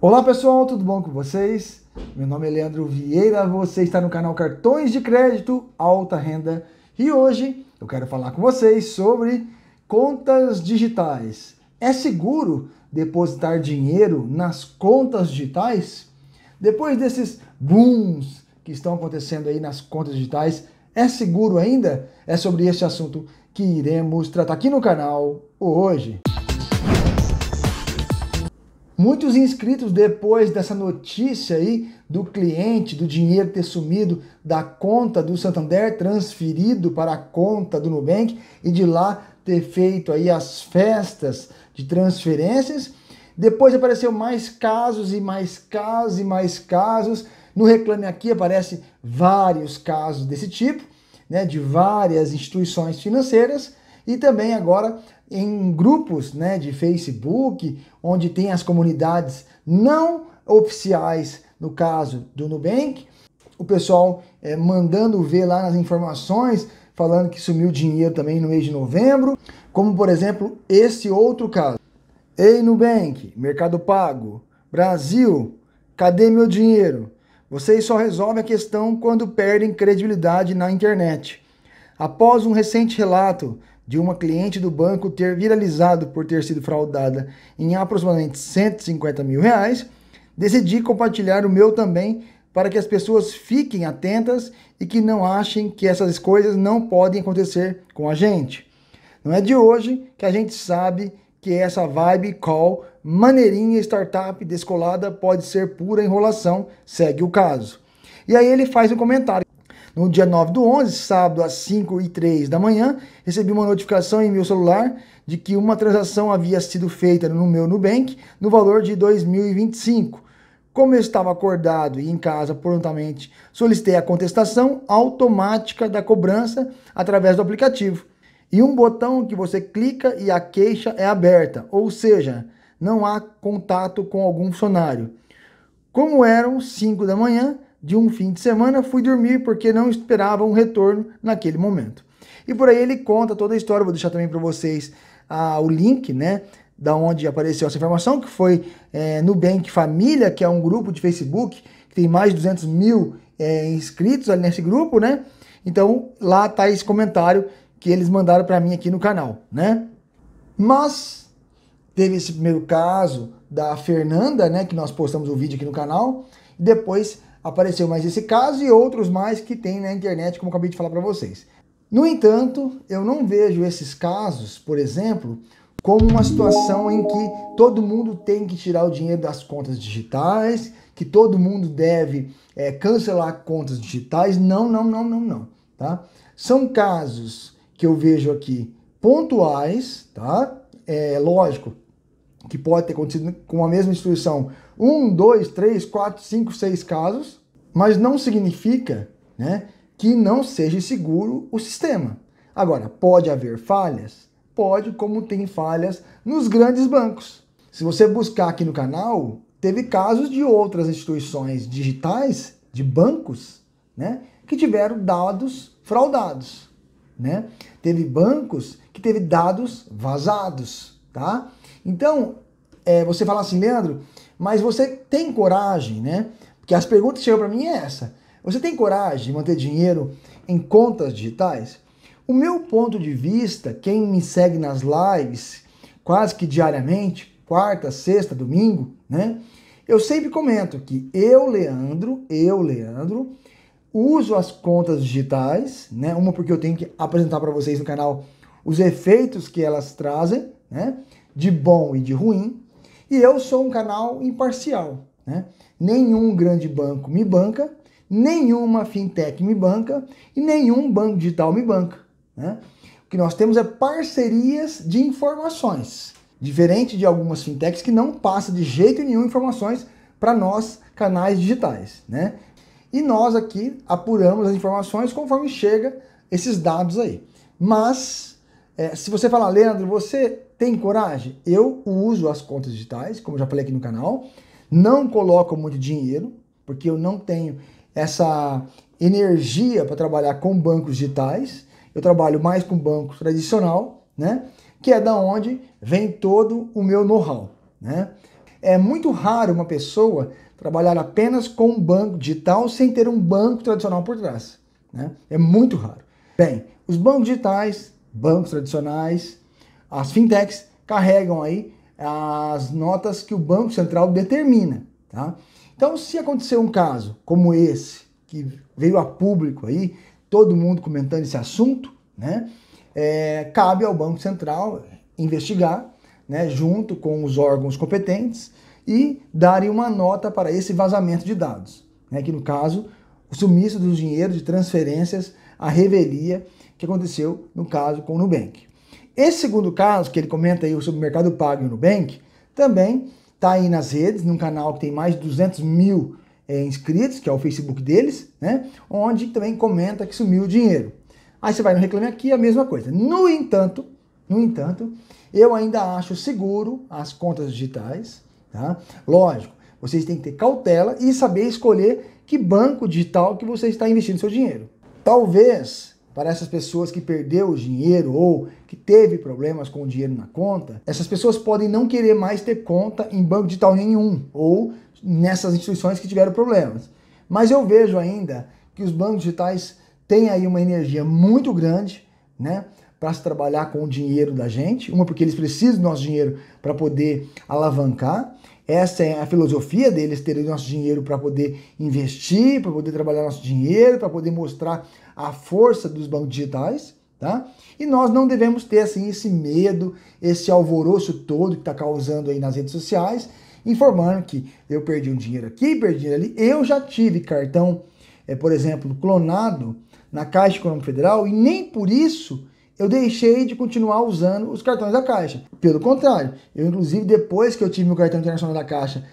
Olá pessoal, tudo bom com vocês? Meu nome é Leandro Vieira, você está no canal Cartões de Crédito Alta Renda e hoje eu quero falar com vocês sobre contas digitais. É seguro depositar dinheiro nas contas digitais? Depois desses booms que estão acontecendo aí nas contas digitais, é seguro ainda? É sobre esse assunto que iremos tratar aqui no canal hoje. Muitos inscritos, depois dessa notícia aí do cliente, do dinheiro ter sumido da conta do Santander, transferido para a conta do Nubank e de lá ter feito aí as festas de transferências. Depois apareceu mais casos e mais casos e mais casos. No Reclame Aqui aparece vários casos desse tipo, né, de várias instituições financeiras. E também agora em grupos né, de Facebook, onde tem as comunidades não oficiais, no caso do Nubank, o pessoal é, mandando ver lá nas informações, falando que sumiu dinheiro também no mês de novembro, como por exemplo esse outro caso. Ei Nubank, Mercado Pago, Brasil, cadê meu dinheiro? Vocês só resolvem a questão quando perdem credibilidade na internet. Após um recente relato de uma cliente do banco ter viralizado por ter sido fraudada em aproximadamente 150 mil reais, decidi compartilhar o meu também para que as pessoas fiquem atentas e que não achem que essas coisas não podem acontecer com a gente. Não é de hoje que a gente sabe que essa vibe call maneirinha startup descolada pode ser pura enrolação, segue o caso. E aí ele faz um comentário no dia 9 do 11, sábado, às 5 e 3 da manhã, recebi uma notificação em meu celular de que uma transação havia sido feita no meu Nubank no valor de 2025. Como eu estava acordado e em casa prontamente, solicitei a contestação automática da cobrança através do aplicativo. E um botão que você clica e a queixa é aberta, ou seja, não há contato com algum funcionário. Como eram 5 da manhã, de um fim de semana, fui dormir porque não esperava um retorno naquele momento. E por aí ele conta toda a história, vou deixar também para vocês ah, o link, né? Da onde apareceu essa informação, que foi é, Nubank Família, que é um grupo de Facebook, que tem mais de 200 mil é, inscritos ali nesse grupo, né? Então lá tá esse comentário que eles mandaram para mim aqui no canal, né? Mas teve esse primeiro caso da Fernanda, né? Que nós postamos o vídeo aqui no canal. Depois apareceu mais esse caso e outros mais que tem na internet, como acabei de falar para vocês. No entanto, eu não vejo esses casos, por exemplo, como uma situação em que todo mundo tem que tirar o dinheiro das contas digitais, que todo mundo deve é, cancelar contas digitais. Não, não, não, não, não. Tá? São casos que eu vejo aqui pontuais, tá? É lógico, que pode ter acontecido com a mesma instituição, um, dois, três, quatro, cinco, seis casos, mas não significa né, que não seja seguro o sistema. Agora, pode haver falhas? Pode, como tem falhas nos grandes bancos. Se você buscar aqui no canal, teve casos de outras instituições digitais, de bancos, né, que tiveram dados fraudados. Né? Teve bancos que teve dados vazados, tá? Então, é, você fala assim, Leandro, mas você tem coragem, né? Porque as perguntas que chegam para mim é essa. Você tem coragem de manter dinheiro em contas digitais? O meu ponto de vista, quem me segue nas lives quase que diariamente, quarta, sexta, domingo, né? Eu sempre comento que eu, Leandro, eu, Leandro, uso as contas digitais, né? Uma porque eu tenho que apresentar para vocês no canal os efeitos que elas trazem, né? de bom e de ruim, e eu sou um canal imparcial. Né? Nenhum grande banco me banca, nenhuma fintech me banca e nenhum banco digital me banca. Né? O que nós temos é parcerias de informações, diferente de algumas fintechs que não passa de jeito nenhum informações para nós canais digitais, né? E nós aqui apuramos as informações conforme chega esses dados aí. Mas é, se você falar, Leandro, você tem coragem? Eu uso as contas digitais, como já falei aqui no canal, não coloco muito dinheiro, porque eu não tenho essa energia para trabalhar com bancos digitais. Eu trabalho mais com banco tradicional, né? Que é da onde vem todo o meu know-how, né? É muito raro uma pessoa trabalhar apenas com um banco digital sem ter um banco tradicional por trás, né? É muito raro. Bem, os bancos digitais bancos tradicionais, as fintechs carregam aí as notas que o Banco Central determina, tá? Então, se acontecer um caso como esse, que veio a público aí, todo mundo comentando esse assunto, né? É, cabe ao Banco Central investigar, né, junto com os órgãos competentes e darem uma nota para esse vazamento de dados, né, que no caso, o sumiço dos dinheiros de transferências, a revelia que aconteceu no caso com o Nubank. Esse segundo caso, que ele comenta aí sobre o Mercado Pago e o Nubank, também está aí nas redes, num canal que tem mais de 200 mil é, inscritos, que é o Facebook deles, né? Onde também comenta que sumiu o dinheiro. Aí você vai no Reclame Aqui, a mesma coisa. No entanto, no entanto, eu ainda acho seguro as contas digitais, tá? Lógico, vocês têm que ter cautela e saber escolher que banco digital que você está investindo seu dinheiro. Talvez para essas pessoas que perdeu o dinheiro ou que teve problemas com o dinheiro na conta, essas pessoas podem não querer mais ter conta em banco digital nenhum ou nessas instituições que tiveram problemas. Mas eu vejo ainda que os bancos digitais têm aí uma energia muito grande, né? para se trabalhar com o dinheiro da gente, uma porque eles precisam do nosso dinheiro para poder alavancar, essa é a filosofia deles, terem nosso dinheiro para poder investir, para poder trabalhar nosso dinheiro, para poder mostrar a força dos bancos digitais, tá? E nós não devemos ter assim esse medo, esse alvoroço todo que está causando aí nas redes sociais, informando que eu perdi um dinheiro aqui, perdi dinheiro ali. Eu já tive cartão, é, por exemplo, clonado na Caixa Econômica Federal e nem por isso eu deixei de continuar usando os cartões da Caixa. Pelo contrário, eu inclusive depois que eu tive meu cartão internacional da Caixa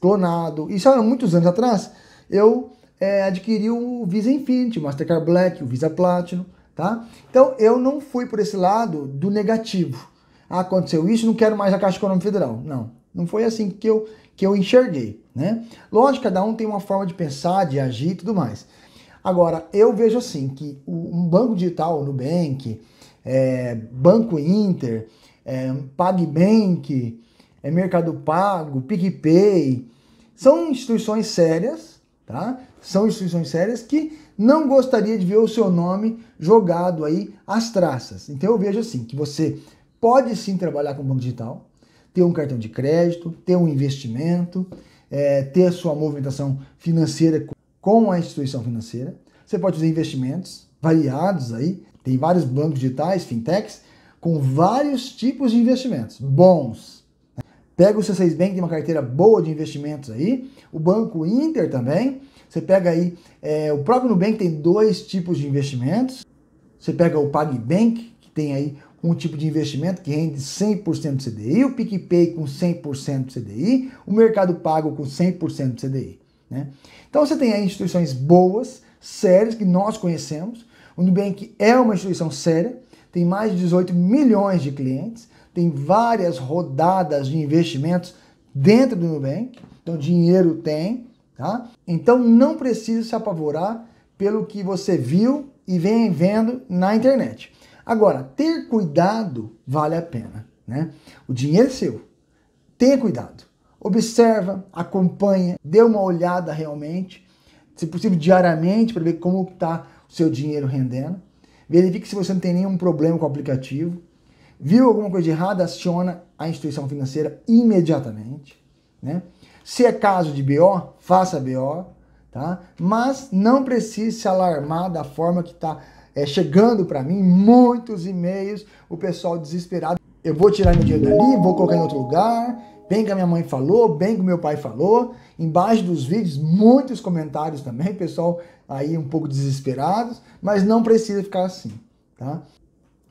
clonado, isso há muitos anos atrás, eu é, adquiri o Visa Infinity, o Mastercard Black, o Visa Platinum, tá? Então eu não fui por esse lado do negativo. Ah, aconteceu isso, não quero mais a Caixa Econômica Federal. Não, não foi assim que eu, que eu enxerguei, né? Lógico, cada um tem uma forma de pensar, de agir e tudo mais. Agora, eu vejo assim que um banco digital, o Nubank, é, Banco Inter, é, PagBank, é, Mercado Pago, PicPay. São instituições sérias, tá? São instituições sérias que não gostaria de ver o seu nome jogado aí às traças. Então eu vejo assim, que você pode sim trabalhar com banco digital, ter um cartão de crédito, ter um investimento, é, ter a sua movimentação financeira com a instituição financeira. Você pode fazer investimentos variados aí, tem vários bancos digitais, fintechs, com vários tipos de investimentos bons. Pega o C6 Bank, tem uma carteira boa de investimentos aí. O Banco Inter também. Você pega aí, é, o próprio Nubank tem dois tipos de investimentos. Você pega o PagBank, que tem aí um tipo de investimento que rende 100% CDI, o PicPay com 100% CDI, o Mercado Pago com 100% CDI. Né? Então você tem aí instituições boas, sérias, que nós conhecemos, o Nubank é uma instituição séria, tem mais de 18 milhões de clientes, tem várias rodadas de investimentos dentro do Nubank, então dinheiro tem, tá? Então não precisa se apavorar pelo que você viu e vem vendo na internet. Agora, ter cuidado vale a pena, né? O dinheiro é seu. Tenha cuidado. Observa, acompanha, dê uma olhada realmente, se possível diariamente para ver como está seu dinheiro rendendo. Verifique se você não tem nenhum problema com o aplicativo. Viu alguma coisa errada, aciona a instituição financeira imediatamente. Né? Se é caso de BO, faça BO, tá? Mas não precise se alarmar da forma que está é, chegando para mim muitos e-mails, o pessoal desesperado. Eu vou tirar meu dinheiro dali, vou colocar em outro lugar, bem que a minha mãe falou, bem que o meu pai falou. Embaixo dos vídeos, muitos comentários também, pessoal aí um pouco desesperados, mas não precisa ficar assim, tá?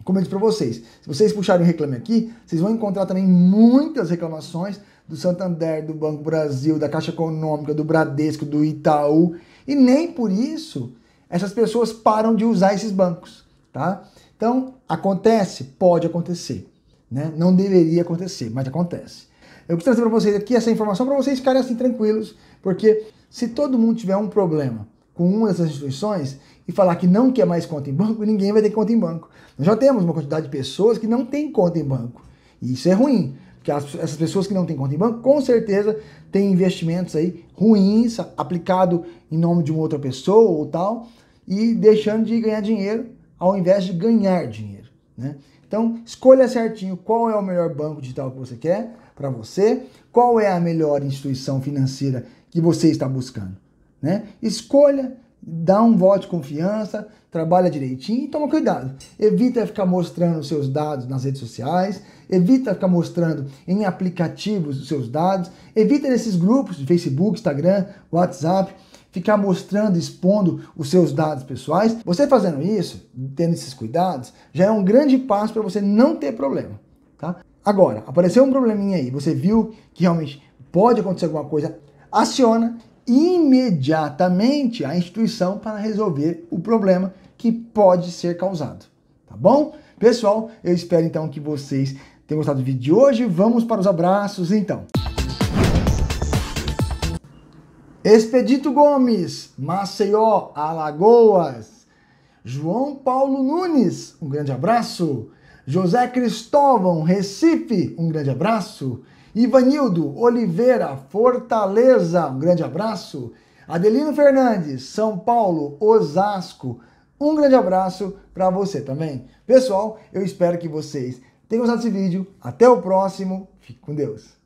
Como eu disse para vocês, se vocês puxarem o reclame aqui, vocês vão encontrar também muitas reclamações do Santander, do Banco Brasil, da Caixa Econômica, do Bradesco, do Itaú, e nem por isso essas pessoas param de usar esses bancos, tá? Então, acontece? Pode acontecer, né? Não deveria acontecer, mas acontece. Eu quis trazer para vocês aqui essa informação para vocês ficarem assim tranquilos, porque se todo mundo tiver um problema com uma dessas instituições e falar que não quer mais conta em banco, ninguém vai ter conta em banco. Nós já temos uma quantidade de pessoas que não tem conta em banco. E isso é ruim, porque as, essas pessoas que não têm conta em banco, com certeza têm investimentos aí ruins, aplicado em nome de uma outra pessoa ou tal, e deixando de ganhar dinheiro ao invés de ganhar dinheiro. Né? Então, escolha certinho qual é o melhor banco digital que você quer, para você, qual é a melhor instituição financeira que você está buscando. Né? Escolha, dá um voto de confiança, trabalha direitinho e toma cuidado. Evita ficar mostrando seus dados nas redes sociais, evita ficar mostrando em aplicativos os seus dados, evita nesses grupos de Facebook, Instagram, WhatsApp, ficar mostrando, expondo os seus dados pessoais. Você fazendo isso, tendo esses cuidados, já é um grande passo para você não ter problema. Agora, apareceu um probleminha aí, você viu que realmente pode acontecer alguma coisa, aciona imediatamente a instituição para resolver o problema que pode ser causado, tá bom? Pessoal, eu espero então que vocês tenham gostado do vídeo de hoje. Vamos para os abraços então. Expedito Gomes, Maceió, Alagoas. João Paulo Nunes, um grande abraço. José Cristóvão, Recife, um grande abraço. Ivanildo Oliveira, Fortaleza, um grande abraço. Adelino Fernandes, São Paulo, Osasco, um grande abraço para você também. Pessoal, eu espero que vocês tenham gostado desse vídeo. Até o próximo. Fique com Deus.